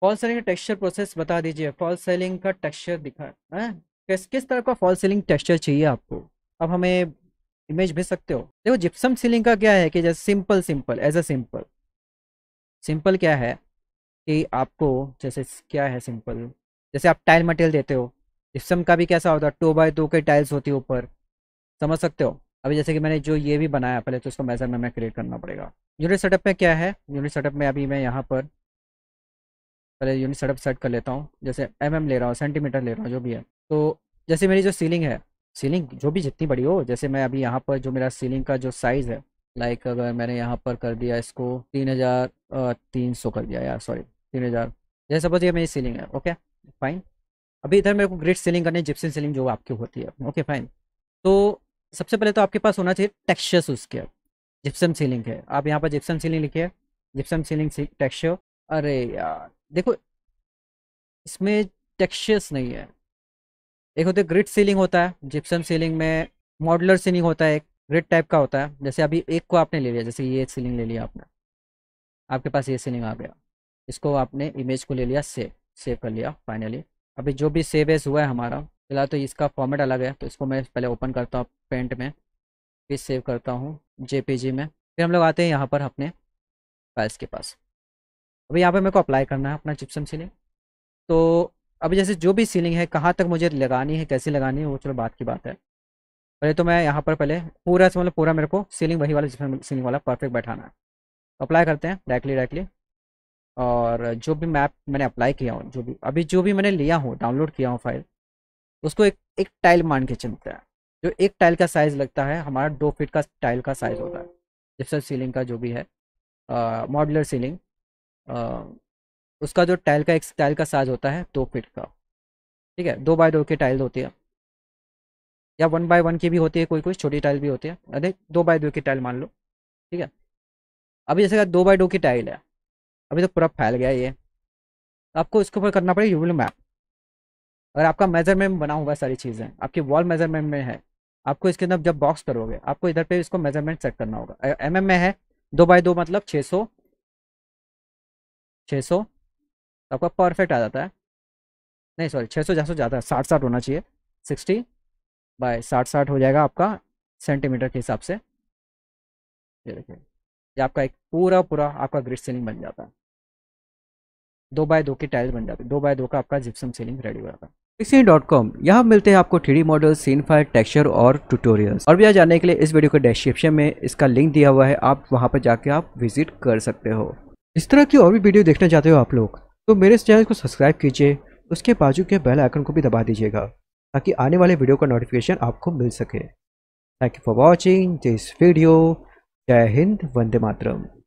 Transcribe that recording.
fall selling texture process बता दीजिए fall selling का टेक्सचर दिखा है किस किस तरह का फॉल सेलिंग टेक्सचर चाहिए आपको अब हमें इमेज भेज सकते हो देखो जिप्सम सीलिंग का क्या है कि जैसे simple simple as a simple simple क्या है कि आपको जैसे क्या है सिंपल जैसे आप टाइल मटेरियल देते हो जिप्सम का भी कैसा होता है टू बाई टू के टाइल्स होती है ऊपर समझ सकते हो अभी जैसे कि मैंने जो ये भी बनाया पहले तो उसका मेजरमेंट में क्रिएट करना पड़ेगा यूनिट सेटअप में क्या है यूनिट सेटअप में अभी मैं यहाँ पर पहले यूनिट सेटअप सेट कर लेता हूँ जैसे एम mm ले रहा हूँ सेंटीमीटर ले रहा हूँ जो भी है तो जैसे मेरी जो सीलिंग है सीलिंग जो भी जितनी बड़ी हो जैसे मैं अभी यहाँ पर जो मेरा सीलिंग का जो साइज़ है लाइक अगर मैंने यहाँ पर कर दिया इसको तीन हज़ार तीन सौ कर दिया यार सॉरी तीन हज़ार जैसे सपोज ये मेरी सीलिंग है ओके फाइन अभी इधर मेरे को ग्रेट सीलिंग करनी है जिप्सिन सीलिंग जो आपकी होती है ओके फाइन तो सबसे पहले तो आपके पास होना चाहिए टेक्सचर्स उसके जिप्सम सीलिंग है आप यहाँ पर जिप्सम सीलिंग लिखिए जिप्सम सीलिंग टेक्सचर अरे यार देखो इसमें टेक्सचर्स नहीं है एक होता है ग्रिड सीलिंग होता है जिप्सम सीलिंग में मॉडलर सीलिंग होता है एक ग्रिड टाइप का होता है जैसे अभी एक को आपने ले लिया जैसे ये सीलिंग ले लिया आपने आपके पास ये सीलिंग आ गया इसको आपने इमेज को ले लिया सेव सेव कर लिया फाइनली अभी जो भी सेव एज हुआ है हमारा फिलहाल तो इसका फॉर्मेट अलग है तो इसको मैं पहले ओपन करता हूँ पेंट में फिर सेव करता हूँ जे में फिर हम लोग आते हैं यहाँ पर अपने फाइल्स के पास अभी यहाँ पे मेरे को अप्लाई करना है अपना चिप्सम सीलिंग तो अभी जैसे जो भी सीलिंग है कहाँ तक मुझे लगानी है कैसे लगानी है वो चलो बात की बात है पहले तो मैं यहाँ पर पहले पूरा से मतलब पूरा मेरे को सीलिंग वही वाला जिसमें सीलिंग वाला परफेक्ट बैठाना है अप्लाई तो करते हैं डायरेक्टली डायरेक्टली और जो भी मैप मैंने अप्लाई किया हूँ जो भी अभी जो भी मैंने लिया हूँ डाउनलोड किया हूँ फाइल उसको एक एक टाइल मान के चलता है जो एक टाइल का साइज़ लगता है हमारा दो फिट का टाइल का साइज़ होता है जिप्सम सीलिंग का जो भी है मॉडुलर सीलिंग उसका जो टाइल का एक टाइल का साइज होता है दो फिट का ठीक है दो बाय दो की टाइल होती है या वन बाय वन की भी होती है कोई कोई छोटी टाइल भी होती है अरे दो बाय दो की टाइल मान लो ठीक है अभी जैसे दो बाय दो की टाइल है अभी तो पूरा फैल गया ये तो आपको इसके ऊपर करना पड़ेगा यूविल मैप अगर आपका मेजरमेंट बना हुआ है सारी चीज़ें आपकी वॉल मेजरमेंट में है आपको इसके अंदर जब बॉक्स करोगे आपको इधर पे इसको मेजरमेंट सेट करना होगा एम mm में है दो बाय दो मतलब छः सौ छः सौ तो आपका परफेक्ट आ जाता है नहीं सॉरी छः सौ जैसा ज़्यादा साठ साठ होना चाहिए सिक्सटी बाय साठ साठ हो जाएगा आपका सेंटीमीटर के हिसाब से ये देखिए ये आपका एक पूरा पूरा आपका ग्रिड सीलिंग बन जाता है दो बाय दो की टाइल्स बन जाती है दो बाय दो का आपका जिप्सम सीलिंग रेडी हो जाता है सीन डॉट कॉम यहाँ मिलते हैं आपको three D model scene file texture और ट्यूटोरियल्स और भी जानने के लिए इस वीडियो के डिस्क्रिप्शन में इसका लिंक दिया हुआ है आप वहाँ पर जाके आप विजिट कर सकते हो इस तरह की और भी वीडियो देखना चाहते हो आप लोग तो मेरे इस चैनल को सब्सक्राइब कीजिए उसके बाजू के बेल आइकन को भी दबा दीजिएगा ताकि आने वाले वीडियो का नोटिफिकेशन आपको मिल सके thank you for watching this video जय हिंद वंदे मातरम